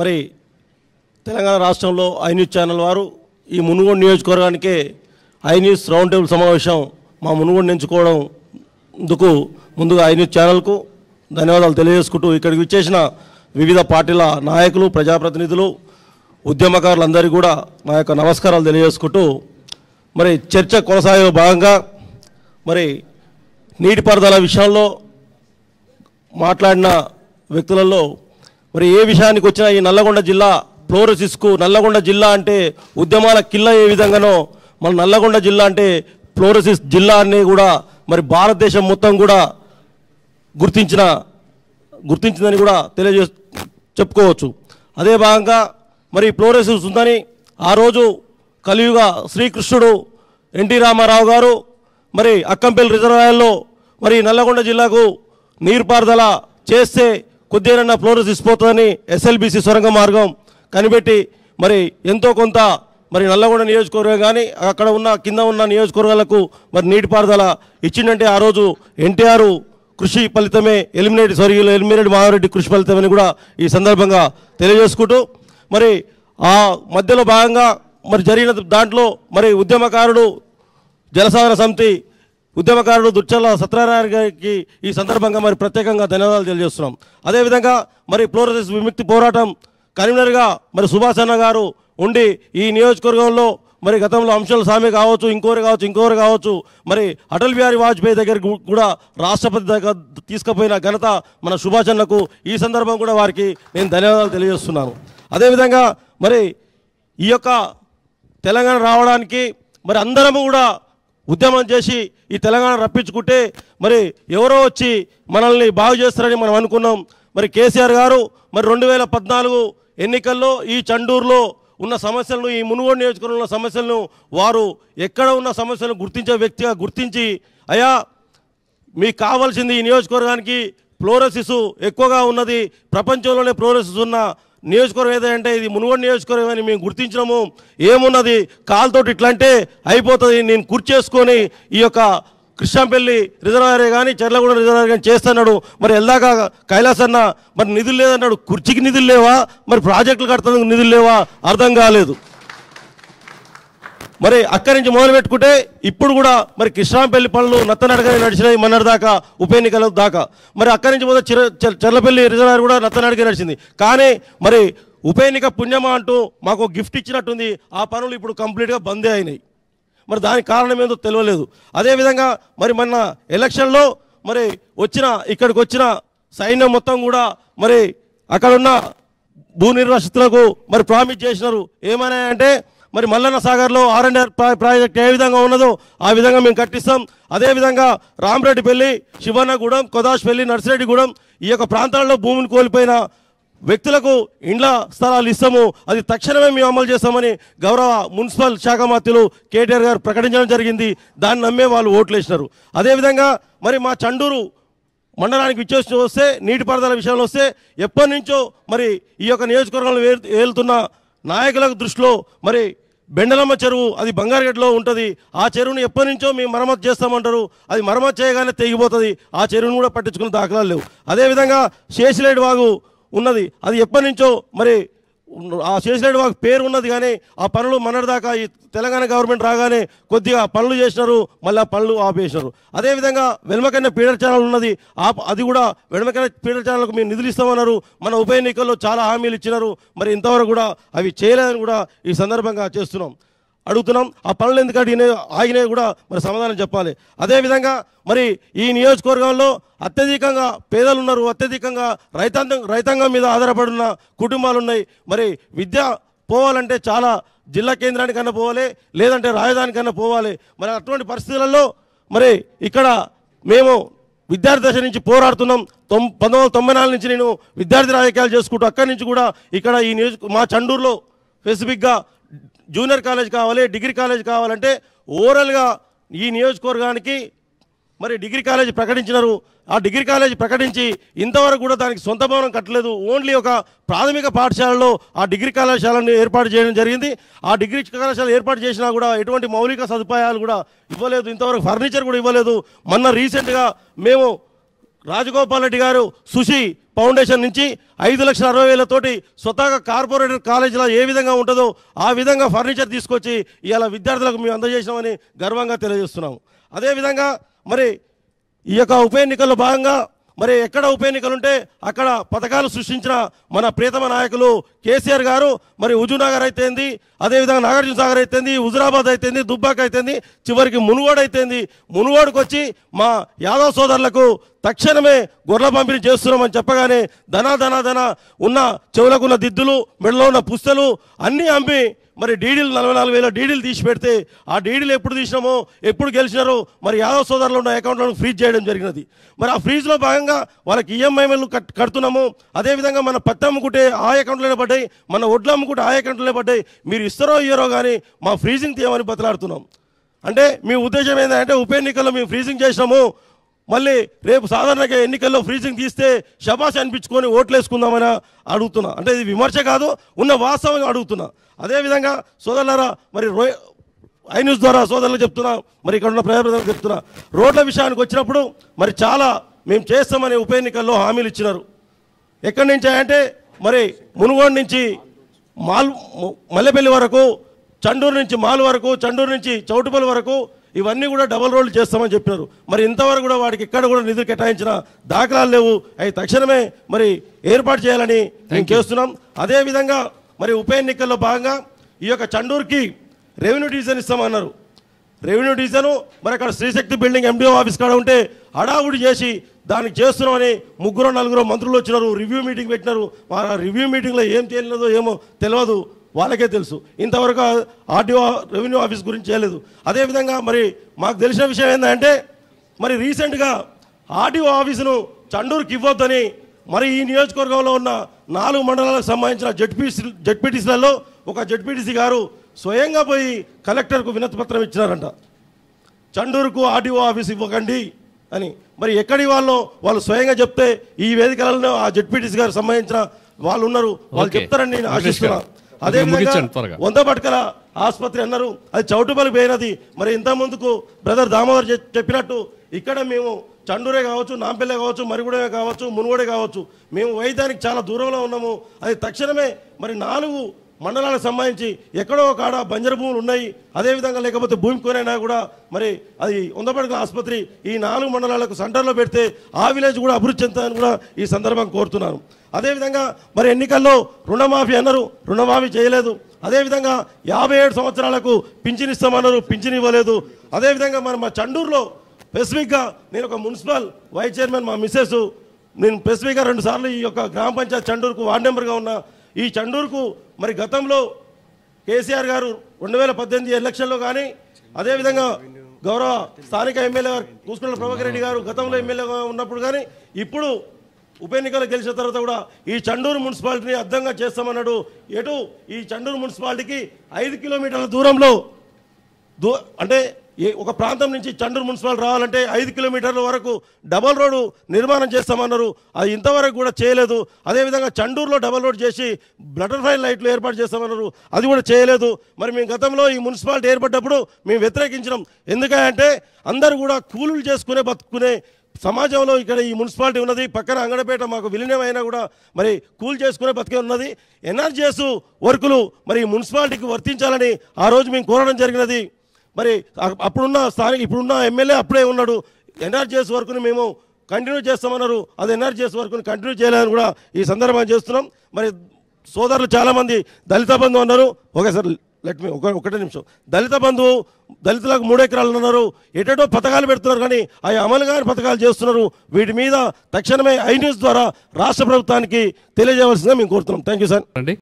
మరి తెలంగాణ రాష్ట్రంలో iNews channel వారు ఈ మునుగోడు నియోజకవర్గానికే ఐన్యూస్ రౌండ్ టేబుల్ సమావేశం మా మునుగోడు ఎంచుకోవడం ఇందుకు ముందుగా ఐన్యూస్ ఛానల్కు ధన్యవాదాలు తెలియజేసుకుంటూ ఇక్కడికి విచ్చేసిన వివిధ పార్టీల నాయకులు ప్రజాప్రతినిధులు ఉద్యమకారులందరికీ కూడా నా యొక్క నమస్కారాలు తెలియజేసుకుంటూ మరి చర్చ కొనసాగే భాగంగా మరి నీటిపారుదల విషయంలో మాట్లాడిన వ్యక్తులలో మరి ఏ విషయానికి వచ్చినా ఈ నల్లగొండ జిల్లా ఫ్లోరసిస్కు నల్లగొండ జిల్లా అంటే ఉద్యమాల కిల్ల ఏ విధంగానో మన నల్లగొండ జిల్లా అంటే ఫ్లోరసిస్ జిల్లా అని కూడా మరి భారతదేశం మొత్తం కూడా గుర్తించిన గుర్తించిందని కూడా తెలియజే చెప్పుకోవచ్చు అదే భాగంగా మరి ఫ్లోరసిస్ ఉందని ఆ రోజు కలియుగ శ్రీకృష్ణుడు ఎన్టీ రామారావు గారు మరి అక్కంపల్లి రిజర్వాయర్లో మరి నల్లగొండ జిల్లాకు నీరుపారుదల చేస్తే కొద్దిగా ఫ్లోరస్ ఇసిపోతుందని ఎస్ఎల్బిసి సొరంగ మార్గం కనిపెట్టి మరి ఎంతో కొంత మరి నల్లగొండ నియోజకవర్గం కానీ అక్కడ ఉన్న కింద ఉన్న నియోజకవర్గాలకు మరి నీటిపారుదల ఇచ్చిందంటే ఆ రోజు ఎన్టీఆర్ కృషి ఫలితమే ఎలిమినేట్ సారీ ఎలిమినేట్ మహారెడ్డి కృషి ఫలితమని కూడా ఈ సందర్భంగా తెలియజేసుకుంటూ మరి ఆ మధ్యలో భాగంగా మరి జరిగిన దాంట్లో మరి ఉద్యమకారుడు జలసాధన సమితి ఉద్యమకారుడు దుర్చల్ల సత్యనారాయణ గారికి ఈ సందర్భంగా మరి ప్రత్యేకంగా ధన్యవాదాలు తెలియజేస్తున్నాం అదేవిధంగా మరి ఫ్లోరసిస్ విముక్తి పోరాటం కన్వీనర్గా మరి సుభాష్ అన్న గారు ఉండి ఈ నియోజకవర్గంలో మరి గతంలో అంశాల స్వామి కావచ్చు ఇంకోరు కావచ్చు ఇంకోరు కావచ్చు మరి అటల్ బిహారీ వాజ్పేయి దగ్గర కూడా రాష్ట్రపతి దగ్గర తీసుకుపోయిన ఘనత మన సుభాష్ అన్నకు ఈ సందర్భం కూడా వారికి నేను ధన్యవాదాలు తెలియజేస్తున్నాను అదేవిధంగా మరి ఈ యొక్క తెలంగాణ రావడానికి మరి అందరము కూడా ఉద్యమం చేసి ఈ తెలంగాణ రప్పించుకుంటే మరి ఎవరో వచ్చి మనల్ని బాగు చేస్తారని మనం అనుకున్నాం మరి కేసీఆర్ గారు మరి రెండు వేల పద్నాలుగు ఎన్నికల్లో ఈ చండూరులో ఉన్న సమస్యలను ఈ మునుగోడు నియోజకవర్గంలో ఉన్న సమస్యలను వారు ఎక్కడ ఉన్న సమస్యలను గుర్తించే వ్యక్తిగా గుర్తించి అయా మీకు కావాల్సింది ఈ నియోజకవర్గానికి ఫ్లోరసిస్ ఎక్కువగా ఉన్నది ప్రపంచంలోనే ఫ్లోరసిస్ ఉన్న నియోజకవర్గం ఏదంటే ఇది మునుగోడు నియోజకవర్గం అని మేము గుర్తించినాము ఏమున్నది కాలుతోటి ఇట్లంటే అయిపోతుంది నేను కూర్చేసుకొని ఈ యొక్క కృష్ణంపల్లి రిజర్వాయర్ కానీ చర్లగూడ రిజర్వాయర్ కానీ చేస్తున్నాడు మరి ఎల్లాక కైలాస్ అన్న మరి నిధులు లేదన్నాడు కుర్చీకి నిధులు లేవా మరి ప్రాజెక్టులు కడుతున్నందుకు నిధులు లేవా అర్థం కాలేదు మరి అక్కడి నుంచి మొదలు పెట్టుకుంటే ఇప్పుడు కూడా మరి కృష్ణాంపల్లి పనులు నత్తనడకనే నడిచినాయి మొన్నటి దాకా ఉప ఎన్నికల దాకా మరి అక్కడి నుంచి పోతే చెర్లపల్లి రిజర్వాయర్ కూడా నత్తనడకే నడిచింది కానీ మరి ఉప ఎన్నిక పుణ్యమా అంటూ మాకు గిఫ్ట్ ఇచ్చినట్టుంది ఆ పనులు ఇప్పుడు కంప్లీట్గా బందే అయినాయి మరి దానికి కారణం ఏదో తెలియలేదు అదేవిధంగా మరి మొన్న ఎలక్షన్లో మరి వచ్చిన ఇక్కడికి వచ్చిన సైన్యం మొత్తం కూడా మరి అక్కడున్న భూ నిర్వాసితులకు మరి ప్రామిస్ చేసినారు ఏమన్నాయంటే మరి మల్లన్న సాగర్లో ఆర్ అండ్ ప్రాజెక్ట్ ఏ విధంగా ఉన్నదో ఆ విధంగా మేము కట్టిస్తాం అదేవిధంగా రామరెడ్డిపల్లి శివన్నగూడెం కొదాష్పల్లి నర్సిరెడ్డిగూడెం ఈ యొక్క ప్రాంతాల్లో భూమిని కోల్పోయిన వ్యక్తులకు ఇండ్ల స్థలాలు ఇస్తాము అది తక్షణమే మేము అమలు చేస్తామని గౌరవ మున్సిపల్ శాఖ మాత్రులు కేటీఆర్ గారు ప్రకటించడం జరిగింది దాన్ని నమ్మే వాళ్ళు ఓట్లు వేసినారు అదేవిధంగా మరి మా చండూరు మండలానికి విచ్చేసి వస్తే నీటిపారుదల విషయంలో వస్తే ఎప్పటి నుంచో మరి ఈ యొక్క నియోజకవర్గంలో వేలుతున్న నాయకులకు దృష్టిలో మరి బెండలమ్మ చెరువు అది బంగారుగడ్డలో ఉంటుంది ఆ చెరువుని ఎప్పటి నుంచో మేము మరమ్మతు చేస్తామంటారు అది మరమ్మతు చేయగానే తెగిపోతుంది ఆ చెరువును కూడా పట్టించుకునే దాఖలాలు లేవు అదేవిధంగా శేషిలేడు వాగు ఉన్నది అది ఎప్పటి నుంచో మరి ఆ చేసిన మాకు పేరు ఉన్నది కానీ ఆ పనులు మనదాకా ఈ తెలంగాణ గవర్నమెంట్ రాగానే కొద్దిగా పనులు చేసినారు మళ్ళీ ఆ పనులు ఆపేసినారు అదేవిధంగా వెనుమకన్న పీడర్ ఛానల్ ఉన్నది ఆ అది కూడా వెనుమకన్న పీడర్ ఛానల్కు మేము నిధులు ఇస్తామన్నారు మన ఉప ఎన్నికల్లో చాలా హామీలు ఇచ్చినారు మరి ఇంతవరకు కూడా అవి చేయలేదని కూడా ఈ సందర్భంగా చేస్తున్నాం అడుగుతున్నాం ఆ పనులు ఎందుకంటే ఆగినవి కూడా మరి సమాధానం చెప్పాలి అదేవిధంగా మరి ఈ నియోజకవర్గంలో అత్యధికంగా పేదలు ఉన్నారు అత్యధికంగా రైతాంగం రైతాంగం మీద ఆధారపడిన కుటుంబాలు ఉన్నాయి మరి విద్య పోవాలంటే చాలా జిల్లా కేంద్రానికన్నా పోవాలి లేదంటే రాజధానికన్నా పోవాలి మరి అటువంటి పరిస్థితులలో మరి ఇక్కడ మేము విద్యార్థి దశ నుంచి పోరాడుతున్నాం తొం పంతొమ్మిది తొంభై నాలుగు నుంచి నేను విద్యార్థి రాజకీయాలు చేసుకుంటూ అక్కడి నుంచి కూడా ఇక్కడ ఈ నియోజక మా చండూరులో స్పెసిఫిక్గా జూనియర్ కాలేజ్ కావాలి డిగ్రీ కాలేజ్ కావాలంటే ఓవరాల్గా ఈ నియోజకవర్గానికి మరి డిగ్రీ కాలేజ్ ప్రకటించినారు ఆ డిగ్రీ కాలేజ్ ప్రకటించి ఇంతవరకు కూడా దానికి సొంత భవనం కట్టలేదు ఓన్లీ ఒక ప్రాథమిక పాఠశాలలో ఆ డిగ్రీ కళాశాలను ఏర్పాటు చేయడం జరిగింది ఆ డిగ్రీ కళాశాల ఏర్పాటు చేసినా కూడా ఎటువంటి మౌలిక సదుపాయాలు కూడా ఇవ్వలేదు ఇంతవరకు ఫర్నిచర్ కూడా ఇవ్వలేదు మొన్న రీసెంట్గా మేము రాజగోపాల్ రెడ్డి గారు సుషి ఫౌండేషన్ నుంచి ఐదు లక్షల అరవై వేలతోటి స్వతహాగా కార్పొరేటర్ కాలేజీలో ఏ విధంగా ఉంటుందో ఆ విధంగా ఫర్నిచర్ తీసుకొచ్చి ఇవాళ విద్యార్థులకు మేము అందజేసినామని గర్వంగా తెలియజేస్తున్నాము అదేవిధంగా మరి ఈ యొక్క ఉప ఎన్నికల్లో భాగంగా మరి ఎక్కడ ఉప ఎన్నికలుంటే అక్కడ పథకాలు సృష్టించిన మన ప్రియతమ నాయకులు కేసీఆర్ గారు మరి హుజూనగర్ అయితేంది అదేవిధంగా నాగార్జున సాగర్ అయితేంది హుజురాబాద్ అయితేంది దుబ్బాక్ అయితేంది చివరికి మునుగోడు అయితేంది మునుగోడుకు వచ్చి మా యాదవ్ సోదరులకు తక్షణమే గొర్రెల పంపిణీ చేస్తున్నామని చెప్పగానే ధన ధన ధన ఉన్న చెవులకు ఉన్న దిద్దులు మెడలో ఉన్న పుస్తలు అన్నీ అమ్మి మరి డీడీలు నలభై నాలుగు వేల డీడీలు తీసి పెడితే ఆ డీడీలు ఎప్పుడు తీసినామో ఎప్పుడు గెలిచినారో మరి యాదవ్ సోదరులు ఉన్న అకౌంట్లను ఫ్రీజ్ చేయడం జరిగినది మరి ఆ ఫ్రీజ్లో భాగంగా వాళ్ళకి ఈఎంఐలు కట్ కడుతున్నాము అదేవిధంగా మన పత్తి అమ్ముకుంటే ఆ అకౌంట్లోనే పడ్డాయి మన ఒడ్లు అమ్ముకుంటే ఆ అకౌంట్లోనే పడ్డాయి మీరు ఇస్తారో ఇయ్యరో కానీ మా ఫ్రీజింగ్ తీయమని బతలాడుతున్నాం అంటే మీ ఉద్దేశం ఏంటంటే ఉప ఎన్నికల్లో మేము ఫ్రీజింగ్ చేసినాము మళ్ళీ రేపు సాధారణంగా ఎన్నికల్లో ఫ్రీజింగ్ తీస్తే శబాష్ అనిపించుకొని ఓట్లు వేసుకుందామని అడుగుతున్నా అంటే ఇది విమర్శ కాదు ఉన్న వాస్తవం అడుగుతున్నా అదేవిధంగా సోదరులారా మరి రో ఐ న్యూస్ ద్వారా సోదరులు చెప్తున్నా మరి ఇక్కడ ఉన్న ప్రజాప్రతినిధులు చెప్తున్నా రోడ్ల విషయానికి వచ్చినప్పుడు మరి చాలా మేము చేస్తామని ఉప ఎన్నికల్లో హామీలు ఇచ్చినారు ఎక్కడి నుంచి అంటే మరి మునుగోడు నుంచి మాల్ మల్లెపల్లి వరకు చండూరు నుంచి మాల్ వరకు చండూరు నుంచి చౌటుపల్లి వరకు ఇవన్నీ కూడా డబల్ రోడ్లు చేస్తామని చెప్పినారు మరి ఇంతవరకు కూడా వాడికి ఇక్కడ కూడా నిధులు కేటాయించిన దాఖలాలు లేవు అవి తక్షణమే మరి ఏర్పాటు చేయాలని మేము చేస్తున్నాం అదేవిధంగా మరి ఉప ఎన్నికల్లో భాగంగా ఈ యొక్క చండూర్కి రెవెన్యూ డివిజన్ ఇస్తామన్నారు రెవెన్యూ డివిజను మరి అక్కడ శ్రీశక్తి బిల్డింగ్ ఎండిఓ ఆఫీస్ కాడ ఉంటే హడావుడి చేసి దానికి చేస్తున్నామని ముగ్గురు నలుగురు మంత్రులు వచ్చినారు రివ్యూ మీటింగ్ పెట్టినారు మా రివ్యూ మీటింగ్లో ఏం తెలియలేదో ఏమో తెలియదు వాళ్ళకే తెలుసు ఇంతవరకు ఆర్డీఓ రెవెన్యూ ఆఫీస్ గురించి చేయలేదు అదేవిధంగా మరి మాకు తెలిసిన విషయం ఏంటంటే మరి రీసెంట్గా ఆర్డీఓ ఆఫీసును చండూరుకి ఇవ్వొద్దని మరి ఈ నియోజకవర్గంలో ఉన్న నాలుగు మండలాలకు సంబంధించిన జడ్పీసీ జడ్పీటీసీలలో ఒక జడ్పీటీసీ గారు స్వయంగా పోయి కలెక్టర్కు వినతిపత్రం ఇచ్చినారంట చండూరుకు ఆర్డీఓ ఆఫీస్ ఇవ్వకండి అని మరి ఎక్కడి వాళ్ళు వాళ్ళు స్వయంగా చెప్తే ఈ వేదికలలో ఆ జడ్పీటీసీ గారు సంబంధించిన వాళ్ళు ఉన్నారు వాళ్ళు చెప్తారని నేను ఆశిస్తున్నాను అదే వంద పట్కల ఆసుపత్రి అన్నారు అది చౌటుపల్లి పోయినది మరి ఇంత ముందుకు బ్రదర్ దామోదర్ చెప్పినట్టు ఇక్కడ మేము చండూరే కావచ్చు నాంపల్లె కావచ్చు మరిగూడే కావచ్చు మునుగోడే కావచ్చు మేము వైద్యానికి చాలా దూరంలో ఉన్నాము అది తక్షణమే మరి నాలుగు మండలాలకు సంబంధించి ఎక్కడో కాడ బంజర భూములు ఉన్నాయి అదేవిధంగా లేకపోతే భూమి కొనైనా కూడా మరి అది ఉందపడకల ఆసుపత్రి ఈ నాలుగు మండలాలకు సెంటర్లో పెడితే ఆ విలేజ్ కూడా అభివృద్ధి చెందని కూడా ఈ సందర్భం కోరుతున్నాను అదేవిధంగా మరి ఎన్నికల్లో రుణమాఫీ అన్నారు రుణమాఫీ చేయలేదు అదేవిధంగా యాభై ఏడు సంవత్సరాలకు పింఛనిస్తామన్నారు పింఛన్ ఇవ్వలేదు అదేవిధంగా మరి మా చండూరులో స్పెసిఫిక్గా నేను ఒక మున్సిపల్ వైస్ చైర్మన్ మా మిస్సెస్ నేను స్పెసిఫిక్గా రెండుసార్లు ఈ యొక్క గ్రామ పంచాయతీ చండూరుకు వార్డు మెంబర్గా ఉన్న ఈ చండూరుకు మరి గతంలో కేసీఆర్ గారు రెండు వేల పద్దెనిమిది ఎలక్షన్లో కానీ అదేవిధంగా గౌరవ స్థానిక ఎమ్మెల్యే గారు కూసుకున్న ప్రభాకర్ రెడ్డి గారు గతంలో ఎమ్మెల్యేగా ఉన్నప్పుడు కానీ ఇప్పుడు ఉప ఎన్నికలు గెలిచిన తర్వాత కూడా ఈ చండూరు మున్సిపాలిటీని అర్థంగా చేస్తామన్నాడు ఎటు ఈ చండూరు మున్సిపాలిటీకి ఐదు కిలోమీటర్ల దూరంలో అంటే ఏ ఒక ప్రాంతం నుంచి చండూరు మున్సిపల్ రావాలంటే ఐదు కిలోమీటర్ల వరకు డబల్ రోడ్డు నిర్మాణం చేస్తామన్నారు అది ఇంతవరకు కూడా చేయలేదు అదేవిధంగా చండూరులో డబల్ రోడ్ చేసి బటర్ఫ్లై లైట్లు ఏర్పాటు చేస్తామన్నారు అది కూడా చేయలేదు మరి మేము గతంలో ఈ మున్సిపాలిటీ ఏర్పడ్డప్పుడు మేము వ్యతిరేకించినాం ఎందుకంటే అందరూ కూడా కూలీలు చేసుకునే బతుకునే సమాజంలో ఇక్కడ ఈ మున్సిపాలిటీ ఉన్నది పక్కన అంగడపేట మాకు విలీనమైనా కూడా మరి కూల్ చేసుకునే బతికే ఉన్నది ఎన్ఆర్జీఎస్ వర్కులు మరి మున్సిపాలిటీకి వర్తించాలని ఆ రోజు మేము కోరడం జరిగినది మరి అప్పుడున్న స్థానిక ఇప్పుడున్న ఎమ్మెల్యే అప్పుడే ఉన్నాడు ఎన్ఆర్జీఎస్ వర్క్ని మేము కంటిన్యూ చేస్తామన్నారు అది ఎన్ఆర్జీఎస్ వర్క్ని కంటిన్యూ చేయాలని కూడా ఈ సందర్భంగా చేస్తున్నాం మరి సోదరులు చాలామంది దళిత బంధు అన్నారు ఓకే సార్ లెట్ మీ ఒక ఒకటే నిమిషం దళిత బంధువు దళితులకు మూడు ఎకరాలు ఉన్నారు ఎటేటో పథకాలు పెడుతున్నారు కానీ అవి అమలు కాని పథకాలు చేస్తున్నారు వీటి మీద తక్షణమే ఐ న్యూస్ ద్వారా రాష్ట్ర ప్రభుత్వానికి తెలియజేయవలసిందే మేము కోరుతున్నాం థ్యాంక్ సార్ అండి